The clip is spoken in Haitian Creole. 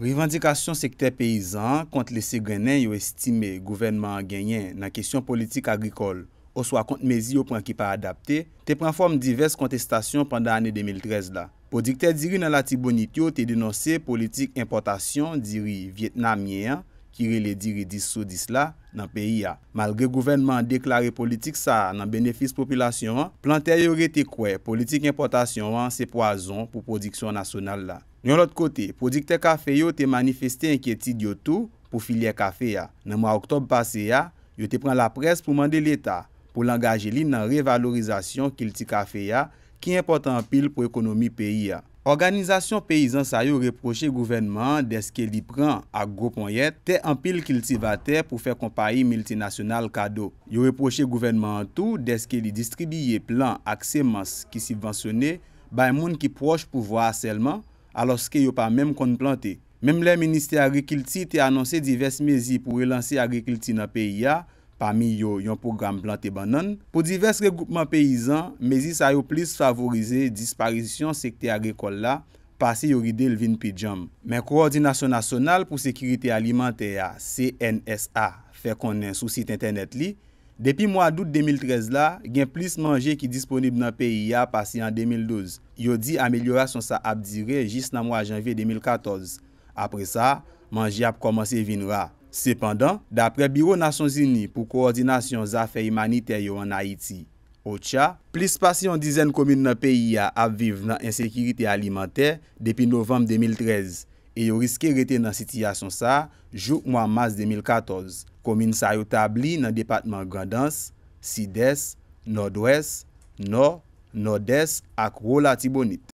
Rivendikasyon sekte peyizan kont lese gwenen yo estime gouvenman genyen nan kesyon politik agrikol ou swa kont mezi yo prankipa adapte, te pranform divers kontestasyon pandan ane 2013 la. Po dikte diri nan la tibonikyo te denose politik importasyon diri Vietnamyen, ki re le diri dis so dis la nan peyi ya. Malgre gouvenman deklare politik sa nan benefis populasyon, plantè yore te kwe politik importasyon an se poazon pou prodiksyon nasyonal la. Nyon lot kote, prodikte kafe yo te manifeste enkieti diotou pou filye kafe ya. Nan mwa oktob pase ya, yo te pran la pres pou mande l'Etat pou langaje li nan revalorizasyon kil ti kafe ya ki importan pil pou ekonomi peyi ya. Organizasyon peyizan sa yo reproche gouvenman deske li pran agro pon yet te ampil kilti vate pou fe kompayi multinasyonal kado. Yo reproche gouvenman an tou deske li distribye plan aksemans ki sivansyone bay moun ki proche pou vwa selman aloske yo pa menm kon plante. Menm le minister agri kilti te anonsi divers mezi pou relansi agri kilti nan peyi ya. pa mi yo yon program blan te banan. Po divers regoupman peyizan, mezi sa yo plis favorize disparisyon sekte agrekol la, pase yo ridel vin pi djam. Men koordinasyon nasyonal pou sekirite alimante ya, CNSA, fe konen sou site internet li, depi mwa dout 2013 la, gen plis manje ki disponib nan peyi ya pase yon 2012. Yo di amelyorasyon sa ap dire jis nan mwa janvi 2014. Apre sa, manje ap komanse vin ra. Sependan, dapre Biro Nason Zini pou koordinasyon zafè imanite yo an Haiti, o tcha, plis pasyon dizen komine nan peyi ya apviv nan insekiritè alimentè depi novem 2013 e yo riske rete nan sitiyasyon sa jouk mwa mas 2014. Komine sa yo tabli nan Depatman Grandans, Sides, Nord-Ouest, Nord, Nord-Est ak Rola Tibonit.